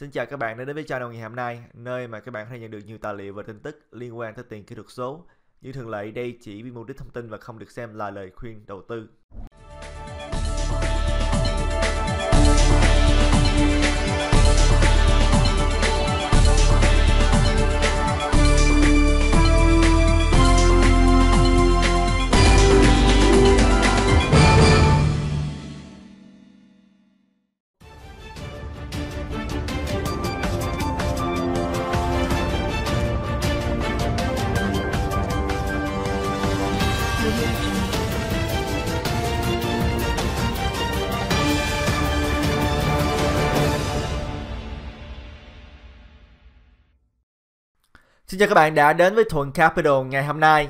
Xin chào các bạn đã đến với channel ngày hôm nay, nơi mà các bạn có thể nhận được nhiều tài liệu và tin tức liên quan tới tiền kỹ thuật số. Như thường lệ, đây chỉ vì mục đích thông tin và không được xem là lời khuyên đầu tư. chào các bạn đã đến với Thuận Capital ngày hôm nay.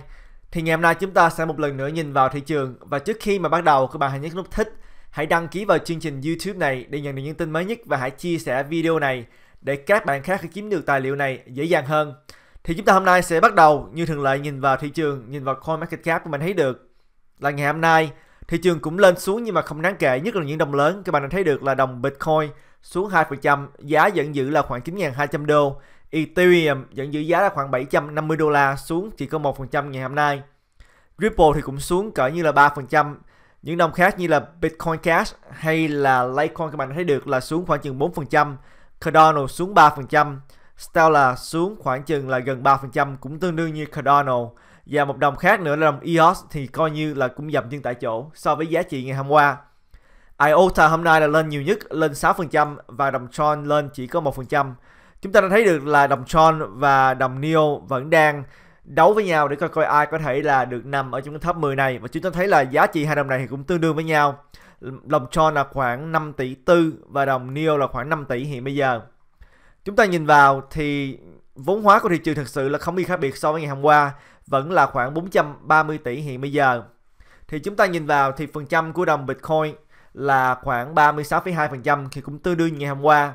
Thì ngày hôm nay chúng ta sẽ một lần nữa nhìn vào thị trường và trước khi mà bắt đầu các bạn hãy nhấn nút thích, hãy đăng ký vào chương trình YouTube này để nhận được những tin mới nhất và hãy chia sẻ video này để các bạn khác kiếm được tài liệu này dễ dàng hơn. Thì chúng ta hôm nay sẽ bắt đầu như thường lệ nhìn vào thị trường, nhìn vào coin market cap của mình thấy được là ngày hôm nay thị trường cũng lên xuống nhưng mà không đáng kể nhất là những đồng lớn các bạn đã thấy được là đồng Bitcoin xuống 2% giá vẫn giữ là khoảng 9.200 đô Ethereum vẫn giữ giá là khoảng 750 đô la xuống chỉ có 1% ngày hôm nay. Ripple thì cũng xuống cỡ như là 3%. Những đồng khác như là Bitcoin Cash hay là Litecoin các bạn thấy được là xuống khoảng chừng 4%, Cardano xuống 3%, Stellar xuống khoảng chừng là gần 3% cũng tương đương như Cardano. Và một đồng khác nữa là đồng EOS thì coi như là cũng dậm chân tại chỗ so với giá trị ngày hôm qua. IOTA hôm nay là lên nhiều nhất, lên 6% và đồng Tron lên chỉ có 1% chúng ta đã thấy được là đồng Sean và đồng Neo vẫn đang đấu với nhau để coi coi ai có thể là được nằm ở trong cái top 10 này và chúng ta thấy là giá trị hai đồng này thì cũng tương đương với nhau đồng Sean là khoảng 5 tỷ tư và đồng Neo là khoảng 5 tỷ hiện bây giờ chúng ta nhìn vào thì vốn hóa của thị trường thực sự là không bị khác biệt so với ngày hôm qua vẫn là khoảng 430 tỷ hiện bây giờ thì chúng ta nhìn vào thì phần trăm của đồng Bitcoin là khoảng 36,2% thì cũng tương đương như ngày hôm qua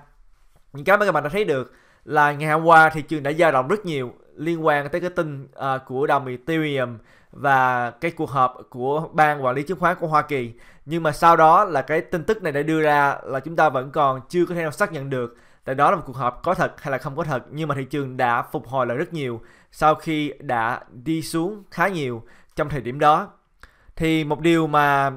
những cái mà các bạn đã thấy được là ngày hôm qua thị trường đã dao động rất nhiều liên quan tới cái tin uh, của đồng Ethereum và cái cuộc họp của ban quản lý chứng khoán của Hoa Kỳ nhưng mà sau đó là cái tin tức này đã đưa ra là chúng ta vẫn còn chưa có thể nào xác nhận được tại đó là một cuộc họp có thật hay là không có thật nhưng mà thị trường đã phục hồi lại rất nhiều sau khi đã đi xuống khá nhiều trong thời điểm đó thì một điều mà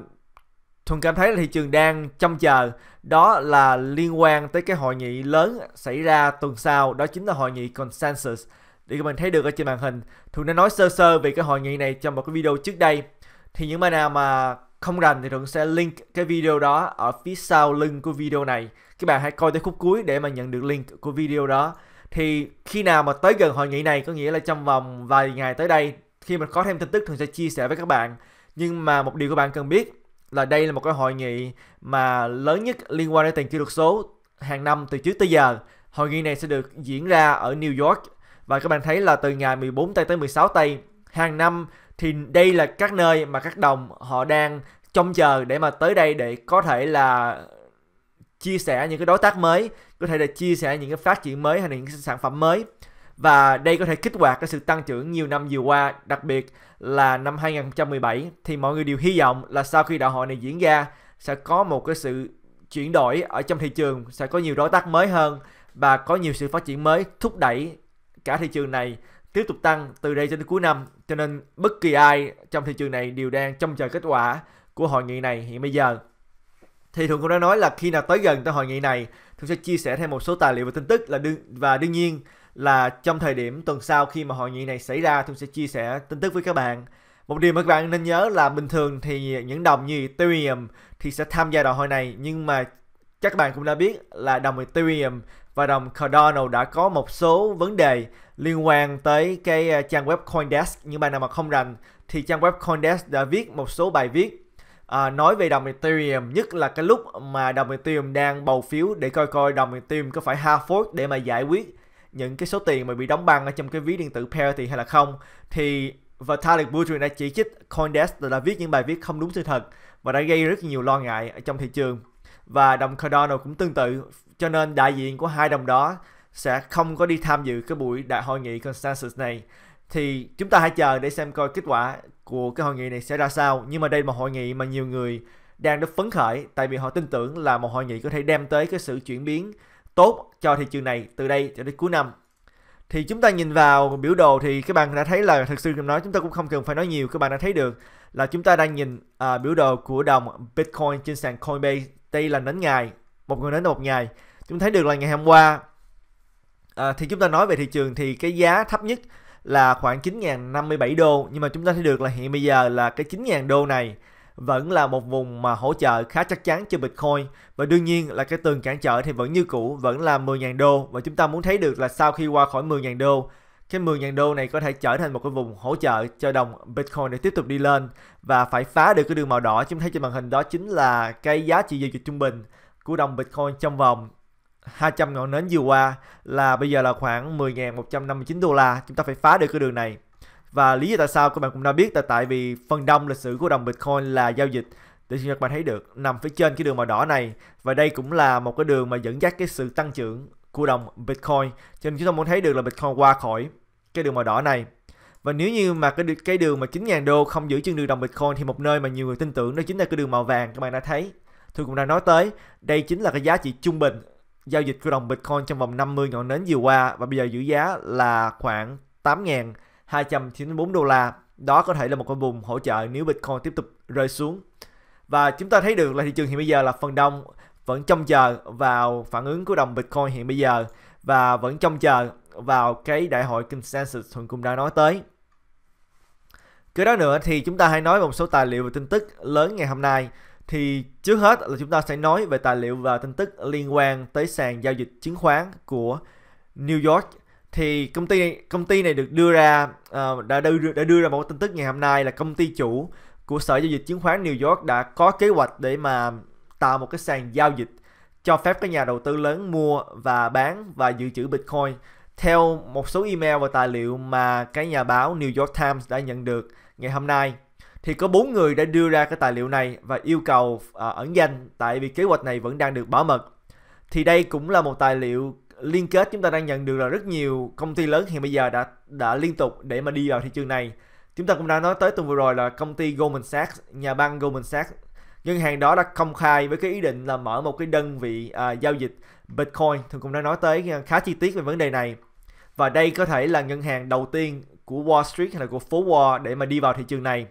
Thuần cảm thấy là thị trường đang trông chờ đó là liên quan tới cái hội nghị lớn xảy ra tuần sau đó chính là hội nghị consensus để các bạn thấy được ở trên màn hình Thuận đã nói sơ sơ về cái hội nghị này trong một cái video trước đây thì những bạn nào mà không rành thì Thuận sẽ link cái video đó ở phía sau lưng của video này các bạn hãy coi tới khúc cuối để mà nhận được link của video đó thì khi nào mà tới gần hội nghị này có nghĩa là trong vòng vài ngày tới đây khi mà có thêm tin tức thường sẽ chia sẻ với các bạn nhưng mà một điều các bạn cần biết là đây là một cái hội nghị mà lớn nhất liên quan đến tiền kỹ thuật số hàng năm từ trước tới giờ. Hội nghị này sẽ được diễn ra ở New York và các bạn thấy là từ ngày 14 tây tới 16 tây hàng năm thì đây là các nơi mà các đồng họ đang trông chờ để mà tới đây để có thể là chia sẻ những cái đối tác mới, có thể là chia sẻ những cái phát triển mới hay là những cái sản phẩm mới. Và đây có thể kích hoạt cái sự tăng trưởng nhiều năm vừa qua, đặc biệt là năm 2017 thì mọi người đều hy vọng là sau khi đại hội này diễn ra sẽ có một cái sự chuyển đổi ở trong thị trường, sẽ có nhiều đối tác mới hơn và có nhiều sự phát triển mới thúc đẩy cả thị trường này tiếp tục tăng từ đây cho đến cuối năm. Cho nên bất kỳ ai trong thị trường này đều đang trông chờ kết quả của hội nghị này hiện bây giờ. Thì thường cũng đã nói là khi nào tới gần tới hội nghị này, tôi sẽ chia sẻ thêm một số tài liệu và tin tức là đương, và đương nhiên là trong thời điểm tuần sau khi mà hội nghị này xảy ra tôi sẽ chia sẻ tin tức với các bạn một điều mà các bạn nên nhớ là bình thường thì những đồng như Ethereum thì sẽ tham gia đại hội này nhưng mà chắc các bạn cũng đã biết là đồng Ethereum và đồng Cardano đã có một số vấn đề liên quan tới cái à, trang web CoinDesk những bạn nào mà không rành thì trang web CoinDesk đã viết một số bài viết à, nói về đồng Ethereum nhất là cái lúc mà đồng Ethereum đang bầu phiếu để coi coi đồng Ethereum có phải hard fork để mà giải quyết những cái số tiền mà bị đóng băng ở trong cái ví điện tử parity hay là không thì Vitalik Buterin đã chỉ trích CoinDesk là đã viết những bài viết không đúng sự thật và đã gây rất nhiều lo ngại ở trong thị trường và đồng Cardano cũng tương tự cho nên đại diện của hai đồng đó sẽ không có đi tham dự cái buổi đại hội nghị consensus này thì chúng ta hãy chờ để xem coi kết quả của cái hội nghị này sẽ ra sao nhưng mà đây là một hội nghị mà nhiều người đang rất phấn khởi tại vì họ tin tưởng là một hội nghị có thể đem tới cái sự chuyển biến tốt cho thị trường này từ đây cho đến cuối năm thì chúng ta nhìn vào biểu đồ thì các bạn đã thấy là thực sự nói chúng ta cũng không cần phải nói nhiều các bạn đã thấy được là chúng ta đang nhìn uh, biểu đồ của đồng Bitcoin trên sàn Coinbase đây là nến ngày một người đến một ngày chúng thấy được là ngày hôm qua uh, thì chúng ta nói về thị trường thì cái giá thấp nhất là khoảng 9.057 đô nhưng mà chúng ta thấy được là hiện bây giờ là cái 9.000 đô này vẫn là một vùng mà hỗ trợ khá chắc chắn cho Bitcoin và đương nhiên là cái tường cản trở thì vẫn như cũ vẫn là 10.000 đô và chúng ta muốn thấy được là sau khi qua khỏi 10.000 đô cái 10.000 đô này có thể trở thành một cái vùng hỗ trợ cho đồng Bitcoin để tiếp tục đi lên và phải phá được cái đường màu đỏ chúng thấy trên màn hình đó chính là cái giá trị giao dịch trung bình của đồng Bitcoin trong vòng 200 ngọn nến vừa qua là bây giờ là khoảng 10.159 đô la chúng ta phải phá được cái đường này và lý do tại sao các bạn cũng đã biết là tại vì phần đông lịch sử của đồng Bitcoin là giao dịch để cho các bạn thấy được nằm phía trên cái đường màu đỏ này và đây cũng là một cái đường mà dẫn dắt cái sự tăng trưởng của đồng Bitcoin cho nên chúng ta muốn thấy được là Bitcoin qua khỏi cái đường màu đỏ này và nếu như mà cái cái đường mà 9.000 đô không giữ chân đường đồng Bitcoin thì một nơi mà nhiều người tin tưởng đó chính là cái đường màu vàng các bạn đã thấy tôi cũng đã nói tới đây chính là cái giá trị trung bình giao dịch của đồng Bitcoin trong vòng 50 ngọn nến vừa qua và bây giờ giữ giá là khoảng 8.000 294 đô la. Đó có thể là một cái vùng hỗ trợ nếu Bitcoin tiếp tục rơi xuống. Và chúng ta thấy được là thị trường hiện bây giờ là phần đông vẫn trông chờ vào phản ứng của đồng Bitcoin hiện bây giờ và vẫn trông chờ vào cái đại hội consensus Thuận cũng đã nói tới. Cái đó nữa thì chúng ta hãy nói một số tài liệu và tin tức lớn ngày hôm nay. Thì trước hết là chúng ta sẽ nói về tài liệu và tin tức liên quan tới sàn giao dịch chứng khoán của New York thì công ty công ty này được đưa ra uh, đã đưa đã đưa ra một tin tức ngày hôm nay là công ty chủ của sở giao dịch chứng khoán New York đã có kế hoạch để mà tạo một cái sàn giao dịch cho phép các nhà đầu tư lớn mua và bán và dự trữ Bitcoin theo một số email và tài liệu mà cái nhà báo New York Times đã nhận được ngày hôm nay thì có bốn người đã đưa ra cái tài liệu này và yêu cầu uh, ẩn danh tại vì kế hoạch này vẫn đang được bảo mật thì đây cũng là một tài liệu liên kết chúng ta đang nhận được là rất nhiều công ty lớn hiện bây giờ đã đã liên tục để mà đi vào thị trường này chúng ta cũng đã nói tới tuần vừa rồi là công ty Goldman Sachs nhà băng Goldman Sachs ngân hàng đó đã công khai với cái ý định là mở một cái đơn vị à, giao dịch Bitcoin thường cũng đã nói tới à, khá chi tiết về vấn đề này và đây có thể là ngân hàng đầu tiên của Wall Street hay là của phố Wall để mà đi vào thị trường này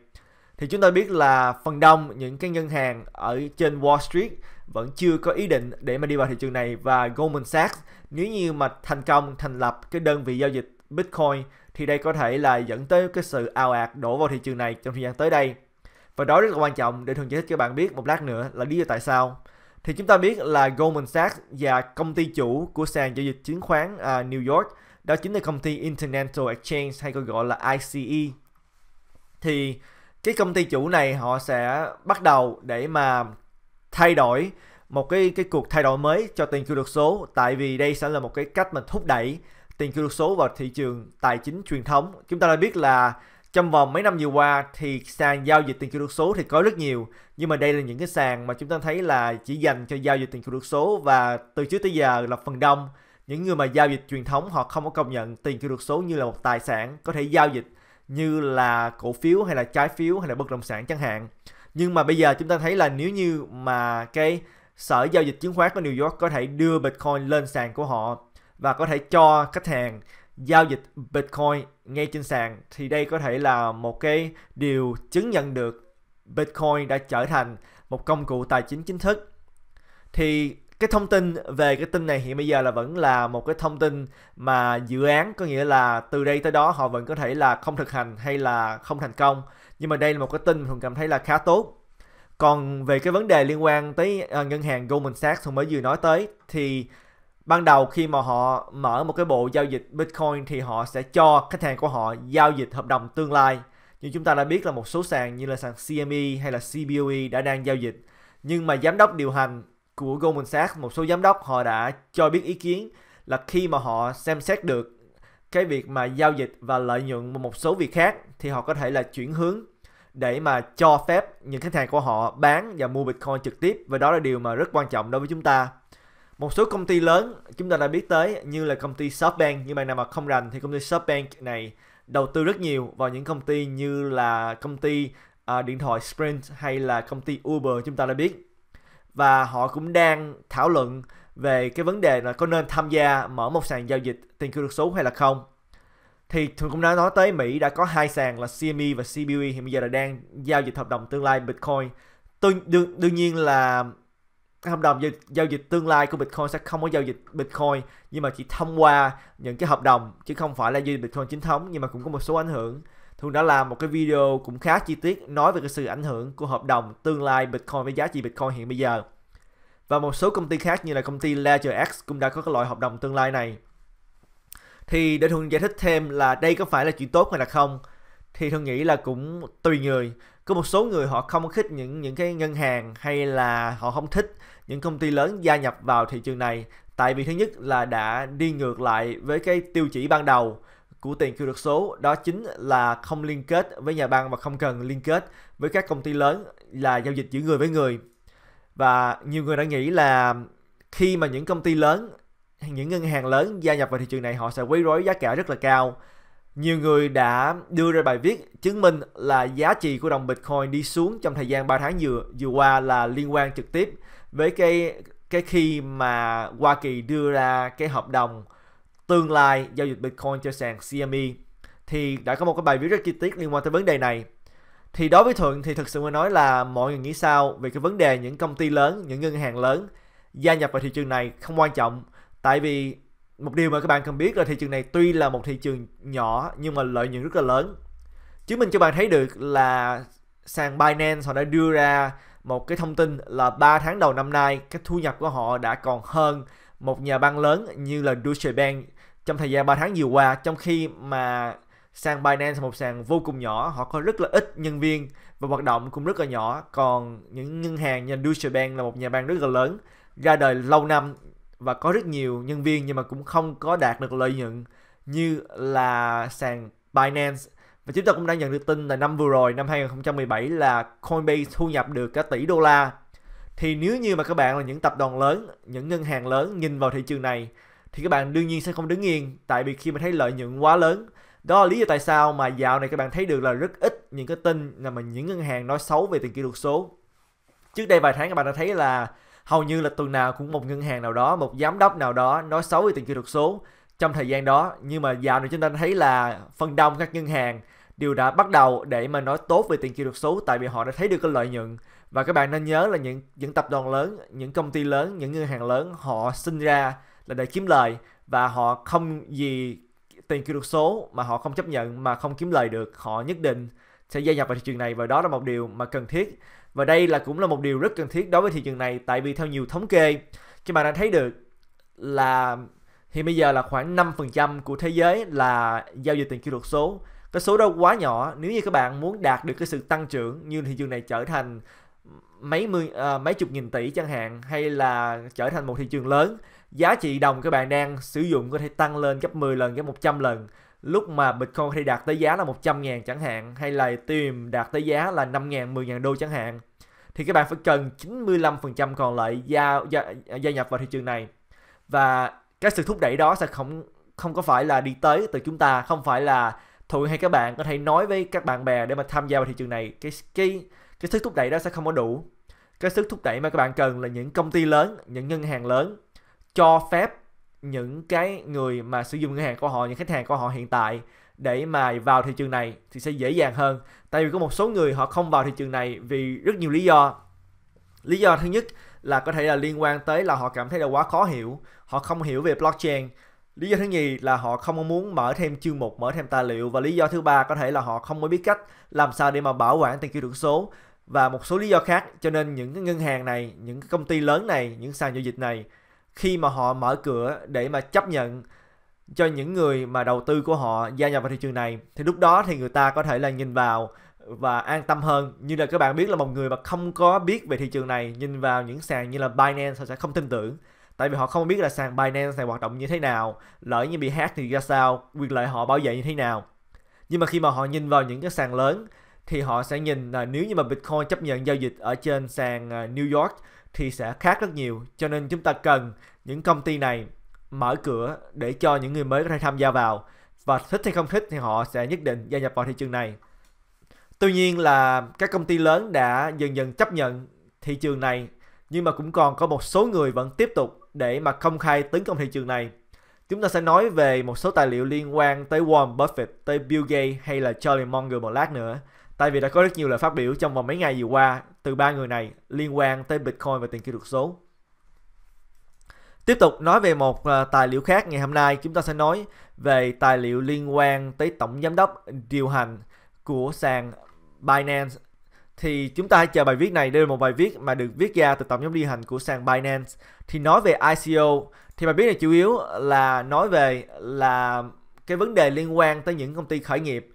thì chúng ta biết là phần đông những cái ngân hàng ở trên Wall Street vẫn chưa có ý định để mà đi vào thị trường này và Goldman Sachs nếu như mà thành công thành lập cái đơn vị giao dịch Bitcoin thì đây có thể là dẫn tới cái sự ào ạt đổ vào thị trường này trong thời gian tới đây. Và đó rất là quan trọng để thường giải thích cho bạn biết một lát nữa là lý do tại sao. Thì chúng ta biết là Goldman Sachs và công ty chủ của sàn giao dịch chứng khoán à, New York đó chính là công ty International Exchange hay còn gọi là ICE. Thì cái công ty chủ này họ sẽ bắt đầu để mà thay đổi một cái cái cuộc thay đổi mới cho tiền kỹ thuật số tại vì đây sẽ là một cái cách mà thúc đẩy tiền kỹ thuật số vào thị trường tài chính truyền thống chúng ta đã biết là trong vòng mấy năm vừa qua thì sàn giao dịch tiền kỹ thuật số thì có rất nhiều nhưng mà đây là những cái sàn mà chúng ta thấy là chỉ dành cho giao dịch tiền kỹ thuật số và từ trước tới giờ là phần đông những người mà giao dịch truyền thống họ không có công nhận tiền kỹ thuật số như là một tài sản có thể giao dịch như là cổ phiếu hay là trái phiếu hay là bất động sản chẳng hạn nhưng mà bây giờ chúng ta thấy là nếu như mà cái Sở giao dịch chứng khoán của New York có thể đưa Bitcoin lên sàn của họ và có thể cho khách hàng giao dịch Bitcoin ngay trên sàn thì đây có thể là một cái điều chứng nhận được Bitcoin đã trở thành một công cụ tài chính chính thức. Thì cái thông tin về cái tin này hiện bây giờ là vẫn là một cái thông tin mà dự án có nghĩa là từ đây tới đó họ vẫn có thể là không thực hành hay là không thành công nhưng mà đây là một cái tin mình cảm thấy là khá tốt còn về cái vấn đề liên quan tới ờ, ngân hàng Goldman Sachs hôm mới vừa nói tới thì ban đầu khi mà họ mở một cái bộ giao dịch Bitcoin thì họ sẽ cho khách hàng của họ giao dịch hợp đồng tương lai. Nhưng chúng ta đã biết là một số sàn như là sàn CME hay là CBOE đã đang giao dịch. Nhưng mà giám đốc điều hành của Goldman Sachs, một số giám đốc họ đã cho biết ý kiến là khi mà họ xem xét được cái việc mà giao dịch và lợi nhuận một số việc khác thì họ có thể là chuyển hướng để mà cho phép những khách hàng của họ bán và mua Bitcoin trực tiếp và đó là điều mà rất quan trọng đối với chúng ta. Một số công ty lớn chúng ta đã biết tới như là công ty SoftBank, như bạn nào mà không rành thì công ty SoftBank này đầu tư rất nhiều vào những công ty như là công ty uh, điện thoại Sprint hay là công ty Uber chúng ta đã biết. Và họ cũng đang thảo luận về cái vấn đề là có nên tham gia mở một sàn giao dịch tiền kỹ thuật số hay là không thì thường cũng đã nói tới Mỹ đã có hai sàn là CME và CBOE hiện bây giờ là đang giao dịch hợp đồng tương lai Bitcoin. Tương, đương, đương nhiên là hợp đồng giao, giao dịch tương lai của Bitcoin sẽ không có giao dịch Bitcoin nhưng mà chỉ thông qua những cái hợp đồng chứ không phải là giao dịch Bitcoin chính thống nhưng mà cũng có một số ảnh hưởng. Thường đã làm một cái video cũng khá chi tiết nói về cái sự ảnh hưởng của hợp đồng tương lai Bitcoin với giá trị Bitcoin hiện bây giờ. Và một số công ty khác như là công ty Ledger X cũng đã có cái loại hợp đồng tương lai này thì để thuận giải thích thêm là đây có phải là chuyện tốt hay là không thì thuận nghĩ là cũng tùy người có một số người họ không thích những những cái ngân hàng hay là họ không thích những công ty lớn gia nhập vào thị trường này tại vì thứ nhất là đã đi ngược lại với cái tiêu chỉ ban đầu của tiền kỹ được số đó chính là không liên kết với nhà băng và không cần liên kết với các công ty lớn là giao dịch giữa người với người và nhiều người đã nghĩ là khi mà những công ty lớn những ngân hàng lớn gia nhập vào thị trường này họ sẽ quấy rối giá cả rất là cao nhiều người đã đưa ra bài viết chứng minh là giá trị của đồng Bitcoin đi xuống trong thời gian 3 tháng vừa vừa qua là liên quan trực tiếp với cái cái khi mà Hoa Kỳ đưa ra cái hợp đồng tương lai giao dịch Bitcoin cho sàn CME thì đã có một cái bài viết rất chi tiết liên quan tới vấn đề này. Thì đối với Thuận thì thực sự mà nói là mọi người nghĩ sao về cái vấn đề những công ty lớn, những ngân hàng lớn gia nhập vào thị trường này không quan trọng tại vì một điều mà các bạn cần biết là thị trường này tuy là một thị trường nhỏ nhưng mà lợi nhuận rất là lớn chứng minh cho bạn thấy được là sàn Binance họ đã đưa ra một cái thông tin là 3 tháng đầu năm nay cái thu nhập của họ đã còn hơn một nhà băng lớn như là Deutsche Bank trong thời gian 3 tháng vừa qua trong khi mà sàn Binance một sàn vô cùng nhỏ họ có rất là ít nhân viên và hoạt động cũng rất là nhỏ còn những ngân hàng như Deutsche Bank là một nhà băng rất là lớn ra đời lâu năm và có rất nhiều nhân viên nhưng mà cũng không có đạt được lợi nhuận như là sàn Binance và chúng ta cũng đã nhận được tin là năm vừa rồi năm 2017 là Coinbase thu nhập được cả tỷ đô la thì nếu như mà các bạn là những tập đoàn lớn những ngân hàng lớn nhìn vào thị trường này thì các bạn đương nhiên sẽ không đứng yên tại vì khi mà thấy lợi nhuận quá lớn đó là lý do tại sao mà dạo này các bạn thấy được là rất ít những cái tin là mà những ngân hàng nói xấu về tiền kỹ thuật số trước đây vài tháng các bạn đã thấy là hầu như là tuần nào cũng một ngân hàng nào đó một giám đốc nào đó nói xấu về tiền kỹ thuật số trong thời gian đó nhưng mà dạo này chúng ta thấy là phần đông các ngân hàng đều đã bắt đầu để mà nói tốt về tiền kỹ thuật số tại vì họ đã thấy được cái lợi nhuận và các bạn nên nhớ là những những tập đoàn lớn những công ty lớn những ngân hàng lớn họ sinh ra là để kiếm lời và họ không gì tiền kỹ thuật số mà họ không chấp nhận mà không kiếm lời được họ nhất định sẽ gia nhập vào thị trường này và đó là một điều mà cần thiết và đây là cũng là một điều rất cần thiết đối với thị trường này tại vì theo nhiều thống kê các bạn đã thấy được là hiện bây giờ là khoảng 5% của thế giới là giao dịch tiền kỹ thuật số. Cái số đó quá nhỏ, nếu như các bạn muốn đạt được cái sự tăng trưởng như thị trường này trở thành mấy mươi à, mấy chục nghìn tỷ chẳng hạn hay là trở thành một thị trường lớn giá trị đồng các bạn đang sử dụng có thể tăng lên gấp 10 lần, gấp 100 lần. Lúc mà Bitcoin có thể đạt tới giá là 100 ngàn chẳng hạn hay là Ethereum đạt tới giá là 5 ngàn, 10 ngàn đô chẳng hạn thì các bạn phải cần 95% còn lại gia, gia, gia nhập vào thị trường này. Và cái sự thúc đẩy đó sẽ không không có phải là đi tới từ chúng ta, không phải là Thuận hay các bạn có thể nói với các bạn bè để mà tham gia vào thị trường này. Cái cái cái sức thúc đẩy đó sẽ không có đủ. Cái sức thúc đẩy mà các bạn cần là những công ty lớn, những ngân hàng lớn cho phép những cái người mà sử dụng ngân hàng của họ những khách hàng của họ hiện tại để mà vào thị trường này thì sẽ dễ dàng hơn tại vì có một số người họ không vào thị trường này vì rất nhiều lý do lý do thứ nhất là có thể là liên quan tới là họ cảm thấy là quá khó hiểu họ không hiểu về blockchain lý do thứ nhì là họ không muốn mở thêm chương mục mở thêm tài liệu và lý do thứ ba có thể là họ không mới biết cách làm sao để mà bảo quản tiền kỹ thuật số và một số lý do khác cho nên những cái ngân hàng này những cái công ty lớn này những sàn giao dịch này khi mà họ mở cửa để mà chấp nhận cho những người mà đầu tư của họ gia nhập vào thị trường này thì lúc đó thì người ta có thể là nhìn vào và an tâm hơn như là các bạn biết là một người mà không có biết về thị trường này nhìn vào những sàn như là Binance họ sẽ không tin tưởng tại vì họ không biết là sàn Binance này hoạt động như thế nào lỡ như bị hack thì ra sao quyền lợi họ bảo vệ như thế nào nhưng mà khi mà họ nhìn vào những cái sàn lớn thì họ sẽ nhìn là nếu như mà Bitcoin chấp nhận giao dịch ở trên sàn à, New York thì sẽ khác rất nhiều cho nên chúng ta cần những công ty này mở cửa để cho những người mới có thể tham gia vào và thích hay không thích thì họ sẽ nhất định gia nhập vào thị trường này tuy nhiên là các công ty lớn đã dần dần chấp nhận thị trường này nhưng mà cũng còn có một số người vẫn tiếp tục để mà công khai tấn công thị trường này chúng ta sẽ nói về một số tài liệu liên quan tới Warren Buffett, tới Bill Gates hay là Charlie Munger một lát nữa tại vì đã có rất nhiều lời phát biểu trong vòng mấy ngày vừa qua từ ba người này liên quan tới Bitcoin và tiền kỹ thuật số. Tiếp tục nói về một ờ, tài liệu khác ngày hôm nay chúng ta sẽ nói về tài liệu liên quan tới tổng giám đốc điều hành của sàn Binance. Thì chúng ta hãy chờ bài viết này, đây là một bài viết mà được viết ra từ tổng giám đốc điều hành của sàn Binance. Thì nói về ICO thì bài viết này chủ yếu là nói về là cái vấn đề liên quan tới những công ty khởi nghiệp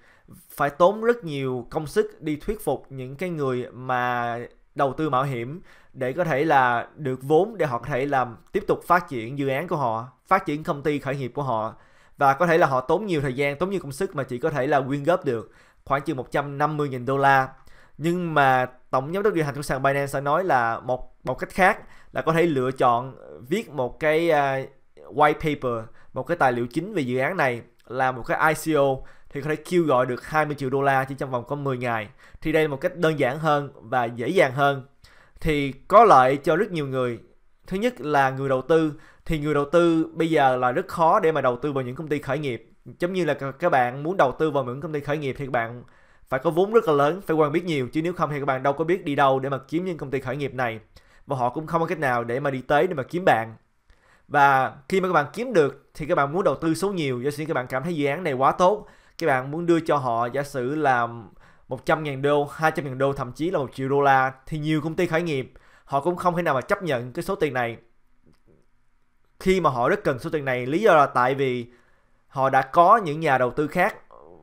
phải tốn rất nhiều công sức đi thuyết phục những cái người mà đầu tư mạo hiểm để có thể là được vốn để họ có thể làm tiếp tục phát triển dự án của họ, phát triển công ty khởi nghiệp của họ và có thể là họ tốn nhiều thời gian, tốn nhiều công sức mà chỉ có thể là quyên góp được khoảng chừng 150.000 đô la. Nhưng mà tổng giám đốc điều hành của sàn Binance sẽ nói là một một cách khác là có thể lựa chọn viết một cái uh, white paper, một cái tài liệu chính về dự án này là một cái ICO thì có thể kêu gọi được 20 triệu đô la chỉ trong vòng có 10 ngày. Thì đây là một cách đơn giản hơn và dễ dàng hơn. Thì có lợi cho rất nhiều người. Thứ nhất là người đầu tư thì người đầu tư bây giờ là rất khó để mà đầu tư vào những công ty khởi nghiệp. Giống như là các bạn muốn đầu tư vào những công ty khởi nghiệp thì các bạn phải có vốn rất là lớn, phải quan biết nhiều chứ nếu không thì các bạn đâu có biết đi đâu để mà kiếm những công ty khởi nghiệp này. Và họ cũng không có cách nào để mà đi tới để mà kiếm bạn và khi mà các bạn kiếm được thì các bạn muốn đầu tư số nhiều giả sử các bạn cảm thấy dự án này quá tốt các bạn muốn đưa cho họ giả sử là 100.000 đô, 200.000 đô thậm chí là 1 triệu đô la thì nhiều công ty khởi nghiệp họ cũng không thể nào mà chấp nhận cái số tiền này khi mà họ rất cần số tiền này lý do là tại vì họ đã có những nhà đầu tư khác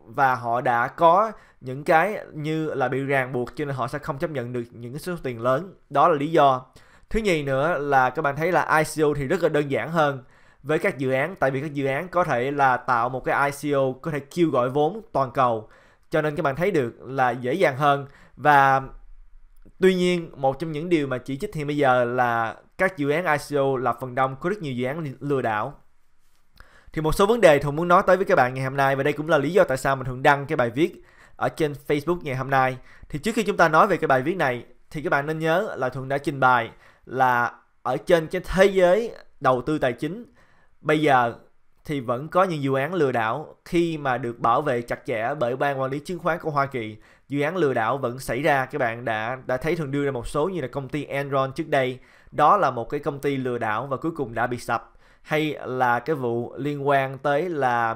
và họ đã có những cái như là bị ràng buộc cho nên họ sẽ không chấp nhận được những số tiền lớn đó là lý do thứ nhì nữa là các bạn thấy là ICO thì rất là đơn giản hơn với các dự án tại vì các dự án có thể là tạo một cái ICO có thể kêu gọi vốn toàn cầu cho nên các bạn thấy được là dễ dàng hơn và tuy nhiên một trong những điều mà chỉ trích hiện bây giờ là các dự án ICO là phần đông có rất nhiều dự án lừa đảo thì một số vấn đề Thuận muốn nói tới với các bạn ngày hôm nay và đây cũng là lý do tại sao mình thường đăng cái bài viết ở trên Facebook ngày hôm nay thì trước khi chúng ta nói về cái bài viết này thì các bạn nên nhớ là Thuận đã trình bày là ở trên cái thế giới đầu tư tài chính bây giờ thì vẫn có những dự án lừa đảo khi mà được bảo vệ chặt chẽ bởi ban quản lý chứng khoán của Hoa Kỳ dự án lừa đảo vẫn xảy ra các bạn đã đã thấy thường đưa ra một số như là công ty Enron trước đây đó là một cái công ty lừa đảo và cuối cùng đã bị sập hay là cái vụ liên quan tới là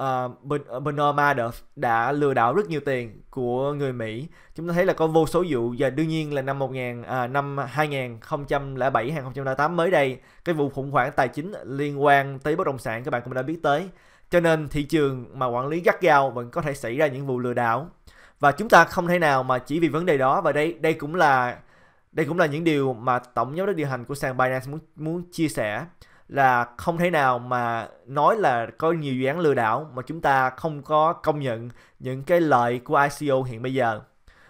uh, ờ, Bonorma ờ, đã, đã lừa đảo rất nhiều tiền của người Mỹ. Chúng ta thấy là có vô số vụ và đương nhiên là năm 1000 à, năm 2007 2008 mới đây, cái vụ khủng hoảng tài chính liên quan tới bất động sản các bạn cũng đã biết tới. Cho nên thị trường mà quản lý gắt gao vẫn có thể xảy ra những vụ lừa đảo. Và chúng ta không thể nào mà chỉ vì vấn đề đó và đây đây cũng là đây cũng là những điều mà tổng giám đốc điều hành của sàn Binance muốn muốn chia sẻ là không thể nào mà nói là có nhiều dự án lừa đảo mà chúng ta không có công nhận những cái lợi của ICO hiện bây giờ.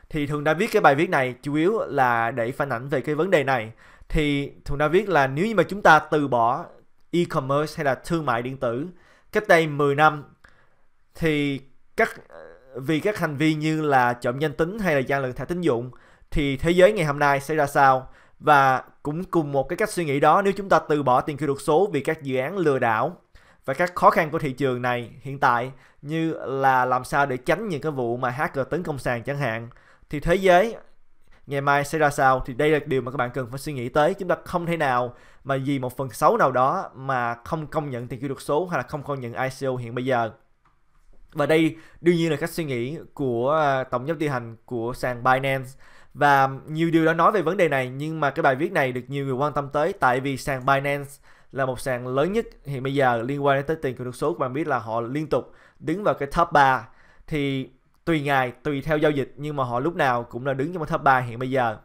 Thì Thường đã viết cái bài viết này chủ yếu là để phản ảnh về cái vấn đề này. Thì Thường đã viết là nếu như mà chúng ta từ bỏ e-commerce hay là thương mại điện tử cách đây 10 năm thì các vì các hành vi như là trộm danh tính hay là gian lận thẻ tín dụng thì thế giới ngày hôm nay sẽ ra sao? Và cũng cùng một cái cách suy nghĩ đó nếu chúng ta từ bỏ tiền kỹ thuật số vì các dự án lừa đảo và các khó khăn của thị trường này hiện tại như là làm sao để tránh những cái vụ mà hacker tấn công sàn chẳng hạn thì thế giới ngày mai sẽ ra sao thì đây là điều mà các bạn cần phải suy nghĩ tới chúng ta không thể nào mà vì một phần xấu nào đó mà không công nhận tiền kỹ thuật số hay là không công nhận ICO hiện bây giờ và đây đương nhiên là cách suy nghĩ của à, tổng giám điều hành của sàn Binance và nhiều điều đã nói về vấn đề này nhưng mà cái bài viết này được nhiều người quan tâm tới tại vì sàn Binance là một sàn lớn nhất hiện bây giờ liên quan tới tiền kỹ thuật số các bạn biết là họ liên tục đứng vào cái top 3 thì tùy ngày tùy theo giao dịch nhưng mà họ lúc nào cũng là đứng trong top 3 hiện bây giờ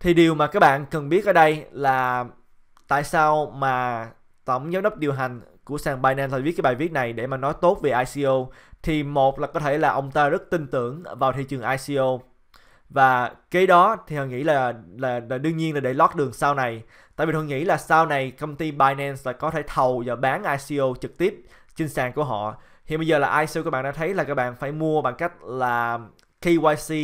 thì điều mà các bạn cần biết ở đây là tại sao mà tổng giám đốc điều hành của sàn Binance lại viết cái bài viết này để mà nói tốt về ICO thì một là có thể là ông ta rất tin tưởng vào thị trường ICO và cái đó thì họ nghĩ là là là đương nhiên là để lót đường sau này tại vì họ nghĩ là sau này công ty Binance là có thể thầu và bán ICO trực tiếp trên sàn của họ hiện bây giờ là ICO các bạn đã thấy là các bạn phải mua bằng cách là KYC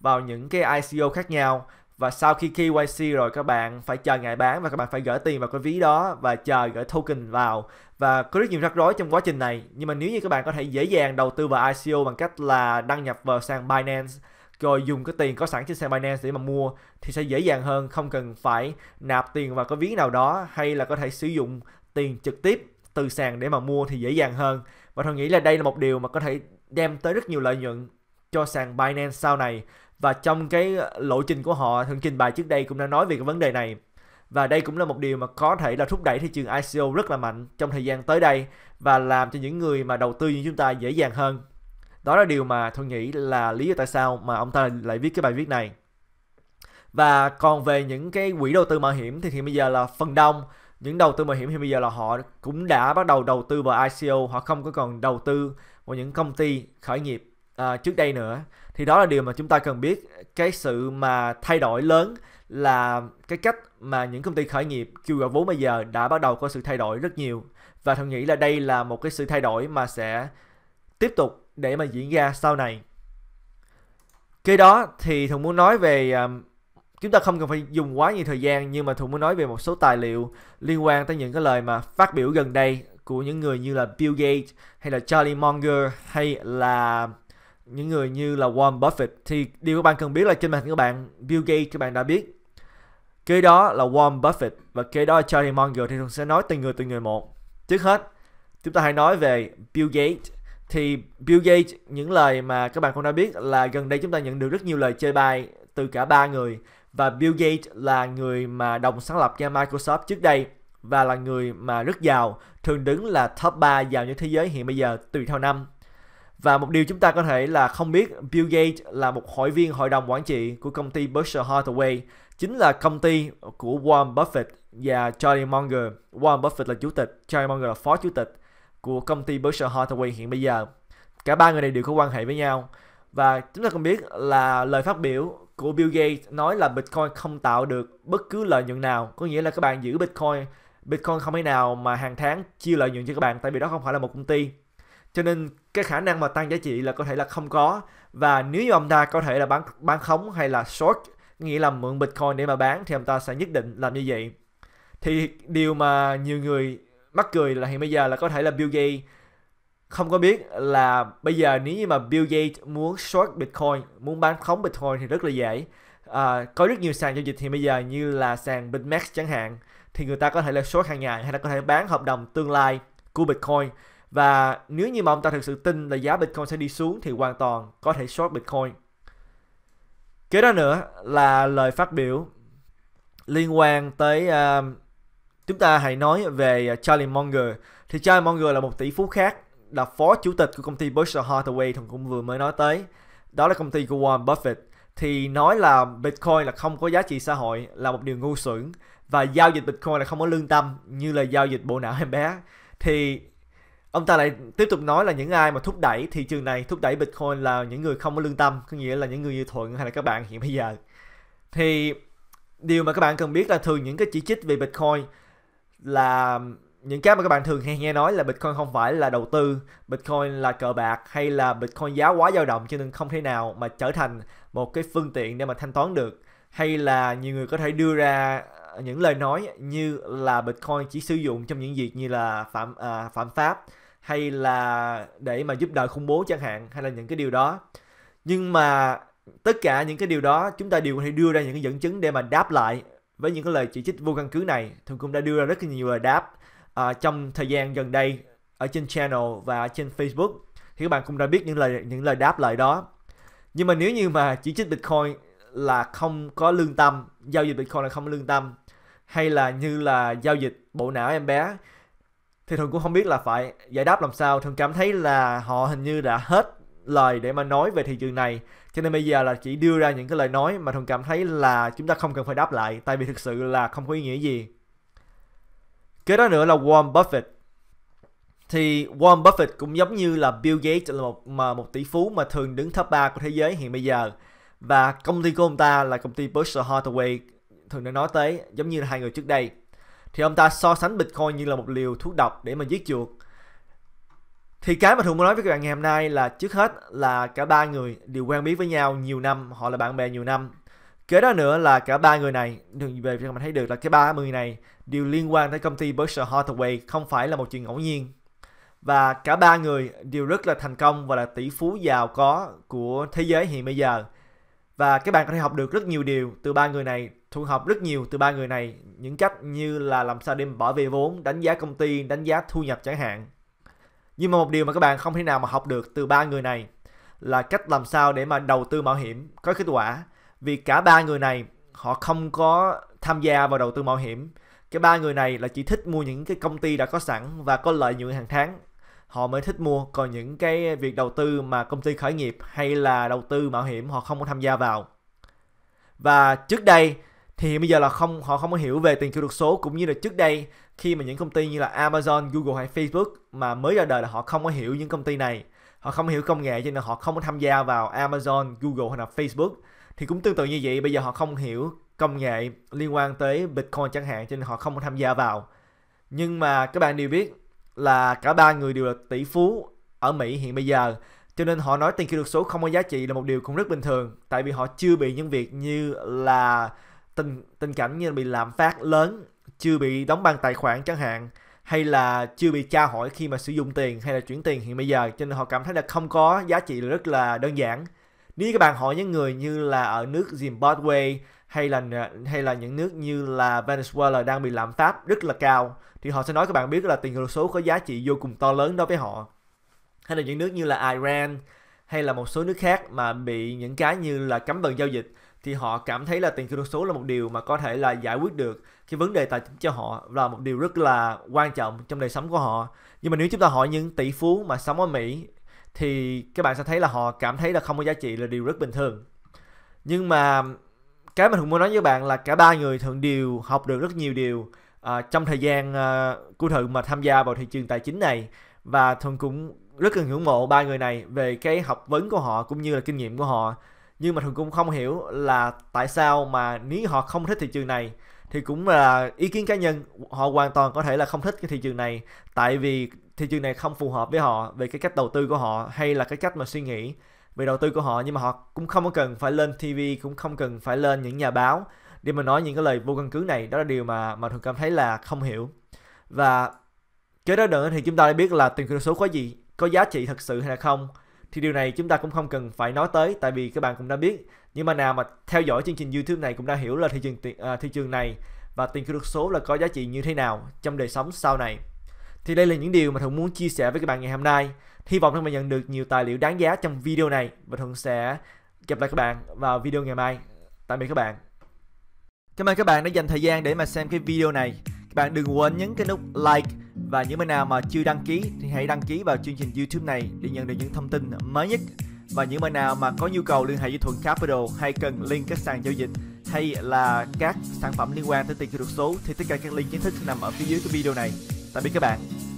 vào những cái ICO khác nhau và sau khi KYC rồi các bạn phải chờ ngày bán và các bạn phải gửi tiền vào cái ví đó và chờ gửi token vào và có rất nhiều rắc rối trong quá trình này nhưng mà nếu như các bạn có thể dễ dàng đầu tư vào ICO bằng cách là đăng nhập vào sàn Binance rồi dùng cái tiền có sẵn trên sàn Binance để mà mua thì sẽ dễ dàng hơn không cần phải nạp tiền vào cái ví nào đó hay là có thể sử dụng tiền trực tiếp từ sàn để mà mua thì dễ dàng hơn và tôi nghĩ là đây là một điều mà có thể đem tới rất nhiều lợi nhuận cho sàn Binance sau này và trong cái lộ trình của họ thường trình bày trước đây cũng đã nói về cái vấn đề này và đây cũng là một điều mà có thể là thúc đẩy thị trường ICO rất là mạnh trong thời gian tới đây và làm cho những người mà đầu tư như chúng ta dễ dàng hơn đó là điều mà tôi nghĩ là lý do tại sao mà ông ta lại viết cái bài viết này và còn về những cái quỹ đầu tư mạo hiểm thì hiện bây giờ là phần đông những đầu tư mạo hiểm hiện bây giờ là họ cũng đã bắt đầu đầu tư vào ICO họ không có còn đầu tư vào những công ty khởi nghiệp à, trước đây nữa thì đó là điều mà chúng ta cần biết cái sự mà thay đổi lớn là cái cách mà những công ty khởi nghiệp kêu gọi vốn bây giờ đã bắt đầu có sự thay đổi rất nhiều và tôi nghĩ là đây là một cái sự thay đổi mà sẽ tiếp tục để mà diễn ra sau này Kế đó thì thường muốn nói về à, chúng ta không cần phải dùng quá nhiều thời gian nhưng mà thường muốn nói về một số tài liệu liên quan tới những cái lời mà phát biểu gần đây của những người như là Bill Gates hay là Charlie Munger hay là những người như là Warren Buffett thì điều các bạn cần biết là trên màn hình các bạn Bill Gates các bạn đã biết kế đó là Warren Buffett và kế đó là Charlie Munger thì thường sẽ nói từng người từng người một trước hết chúng ta hãy nói về Bill Gates thì Bill Gates những lời mà các bạn cũng đã biết là gần đây chúng ta nhận được rất nhiều lời chơi bài từ cả ba người và Bill Gates là người mà đồng sáng lập ra Microsoft trước đây và là người mà rất giàu, thường đứng là top 3 giàu nhất thế giới hiện bây giờ tùy theo năm. Và một điều chúng ta có thể là không biết Bill Gates là một hội viên hội đồng quản trị của công ty Berkshire Hathaway, chính là công ty của Warren Buffett và Charlie Munger. Warren Buffett là chủ tịch, Charlie Munger là phó chủ tịch của công ty Berkshire Hathaway hiện bây giờ. Cả ba người này đều có quan hệ với nhau. Và chúng ta cũng biết là lời phát biểu của Bill Gates nói là Bitcoin không tạo được bất cứ lợi nhuận nào. Có nghĩa là các bạn giữ Bitcoin, Bitcoin không thể nào mà hàng tháng chia lợi nhuận cho các bạn tại vì đó không phải là một công ty. Cho nên cái khả năng mà tăng giá trị là có thể là không có và nếu như ông ta có thể là bán bán khống hay là short nghĩa là mượn Bitcoin để mà bán thì ông ta sẽ nhất định làm như vậy. Thì điều mà nhiều người mắc cười là hiện bây giờ là có thể là Bill Gates không có biết là bây giờ nếu như mà Bill Gates muốn short Bitcoin, muốn bán khống Bitcoin thì rất là dễ. À, có rất nhiều sàn giao dịch thì bây giờ như là sàn Bitmax chẳng hạn thì người ta có thể là short hàng ngày hay là có thể bán hợp đồng tương lai của Bitcoin và nếu như mà ông ta thực sự tin là giá Bitcoin sẽ đi xuống thì hoàn toàn có thể short Bitcoin. Kế đó nữa là lời phát biểu liên quan tới uh, Chúng ta hãy nói về à, Charlie Munger. Thì Charlie Munger là một tỷ phú khác, là phó chủ tịch của công ty Berkshire Hathaway thằng cũng vừa mới nói tới. Đó là công ty của Warren Buffett. Thì nói là Bitcoin là không có giá trị xã hội là một điều ngu xuẩn và giao dịch Bitcoin là không có lương tâm như là giao dịch bộ não em bé. Thì ông ta lại tiếp tục nói là những ai mà thúc đẩy thị trường này thúc đẩy bitcoin là những người không có lương tâm có nghĩa là những người như thuận hay là các bạn hiện bây giờ thì điều mà các bạn cần biết là thường những cái chỉ trích về bitcoin là những cái mà các bạn thường hay nghe nói là Bitcoin không phải là đầu tư, Bitcoin là cờ bạc hay là Bitcoin giá quá dao động cho nên không thể nào mà trở thành một cái phương tiện để mà thanh toán được hay là nhiều người có thể đưa ra những lời nói như là Bitcoin chỉ sử dụng trong những việc như là phạm à, phạm pháp hay là để mà giúp đỡ khủng bố chẳng hạn hay là những cái điều đó. Nhưng mà tất cả những cái điều đó chúng ta đều có thể đưa ra những cái dẫn chứng để mà đáp lại với những cái lời chỉ trích vô căn cứ này, Thường cũng đã đưa ra rất là nhiều lời đáp à, trong thời gian gần đây ở trên channel và trên Facebook thì các bạn cũng đã biết những lời những lời đáp lại đó. Nhưng mà nếu như mà chỉ trích Bitcoin là không có lương tâm, giao dịch Bitcoin là không có lương tâm hay là như là giao dịch bộ não em bé thì thường cũng không biết là phải giải đáp làm sao thường cảm thấy là họ hình như đã hết lời để mà nói về thị trường này cho nên bây giờ là chỉ đưa ra những cái lời nói mà thường cảm thấy là chúng ta không cần phải đáp lại tại vì thực sự là không có ý nghĩa gì kế đó nữa là Warren Buffett thì Warren Buffett cũng giống như là Bill Gates là một mà một tỷ phú mà thường đứng thứ ba của thế giới hiện bây giờ và công ty của ông ta là công ty Berkshire Hathaway thường đã nói tới giống như là hai người trước đây thì ông ta so sánh Bitcoin như là một liều thuốc độc để mà giết chuột thì cái mà thường muốn nói với các bạn ngày hôm nay là trước hết là cả ba người đều quen biết với nhau nhiều năm họ là bạn bè nhiều năm kế đó nữa là cả ba người này đừng về cho mình thấy được là cái ba người này đều liên quan tới công ty Berkshire Hathaway không phải là một chuyện ngẫu nhiên và cả ba người đều rất là thành công và là tỷ phú giàu có của thế giới hiện bây giờ và các bạn có thể học được rất nhiều điều từ ba người này thu học rất nhiều từ ba người này những cách như là làm sao để bỏ về vốn đánh giá công ty đánh giá thu nhập chẳng hạn nhưng mà một điều mà các bạn không thể nào mà học được từ ba người này là cách làm sao để mà đầu tư mạo hiểm có kết quả. Vì cả ba người này họ không có tham gia vào đầu tư mạo hiểm. Cái ba người này là chỉ thích mua những cái công ty đã có sẵn và có lợi nhuận hàng tháng họ mới thích mua còn những cái việc đầu tư mà công ty khởi nghiệp hay là đầu tư mạo hiểm họ không có tham gia vào và trước đây thì bây giờ là không họ không có hiểu về tiền kỹ thuật số cũng như là trước đây khi mà những công ty như là Amazon, Google hay Facebook mà mới ra đời là họ không có hiểu những công ty này họ không hiểu công nghệ cho nên họ không có tham gia vào Amazon, Google hay là Facebook thì cũng tương tự như vậy bây giờ họ không hiểu công nghệ liên quan tới Bitcoin chẳng hạn cho nên họ không có tham gia vào nhưng mà các bạn đều biết là cả ba người đều là tỷ phú ở Mỹ hiện bây giờ cho nên họ nói tiền kỹ thuật số không có giá trị là một điều cũng rất bình thường tại vì họ chưa bị những việc như là tình tình cảnh như bị lạm phát lớn chưa bị đóng băng tài khoản chẳng hạn hay là chưa bị tra hỏi khi mà sử dụng tiền hay là chuyển tiền hiện bây giờ cho nên họ cảm thấy là không có giá trị là rất là đơn giản nếu các bạn hỏi những người như là ở nước Zimbabwe hay là hay là những nước như là Venezuela đang bị lạm phát rất là cao thì họ sẽ nói các bạn biết là tiền kỹ thuật số có giá trị vô cùng to lớn đối với họ hay là những nước như là Iran hay là một số nước khác mà bị những cái như là cấm vận giao dịch thì họ cảm thấy là tiền kỹ thuật số là một điều mà có thể là giải quyết được cái vấn đề tài chính cho họ là một điều rất là quan trọng trong đời sống của họ nhưng mà nếu chúng ta hỏi những tỷ phú mà sống ở Mỹ thì các bạn sẽ thấy là họ cảm thấy là không có giá trị là điều rất bình thường nhưng mà cái mà thường muốn nói với bạn là cả ba người thường đều học được rất nhiều điều uh, trong thời gian uh, của thượng mà tham gia vào thị trường tài chính này và thường cũng rất là ngưỡng mộ ba người này về cái học vấn của họ cũng như là kinh nghiệm của họ nhưng mà thường cũng không hiểu là tại sao mà nếu họ không thích thị trường này thì cũng là ý kiến cá nhân họ hoàn toàn có thể là không thích cái thị trường này tại vì thị trường này không phù hợp với họ về cái cách đầu tư của họ hay là cái cách mà suy nghĩ về đầu tư của họ nhưng mà họ cũng không cần phải lên TV cũng không cần phải lên những nhà báo để mà nói những cái lời vô căn cứ này đó là điều mà mà thường cảm thấy là không hiểu và cái đó nữa thì chúng ta đã biết là tiền kỹ thuật số có gì có giá trị thật sự hay là không thì điều này chúng ta cũng không cần phải nói tới tại vì các bạn cũng đã biết nhưng mà nào mà theo dõi chương trình YouTube này cũng đã hiểu là thị trường à, thị trường này và tiền kỹ thuật số là có giá trị như thế nào trong đời sống sau này thì đây là những điều mà Thuận muốn chia sẻ với các bạn ngày hôm nay hy vọng rằng bạn nhận được nhiều tài liệu đáng giá trong video này và Thuận sẽ gặp lại các bạn vào video ngày mai tạm biệt các bạn cảm ơn các bạn đã dành thời gian để mà xem cái video này các bạn đừng quên nhấn cái nút like và những bạn nào mà chưa đăng ký thì hãy đăng ký vào chương trình YouTube này để nhận được những thông tin mới nhất. Và những bạn nào mà có nhu cầu liên hệ với Thuận Capital hay cần link các sàn giao dịch hay là các sản phẩm liên quan tới tiền kỹ thuật số thì tất cả các link chính thức nằm ở phía dưới cái video này. Tạm biệt các bạn.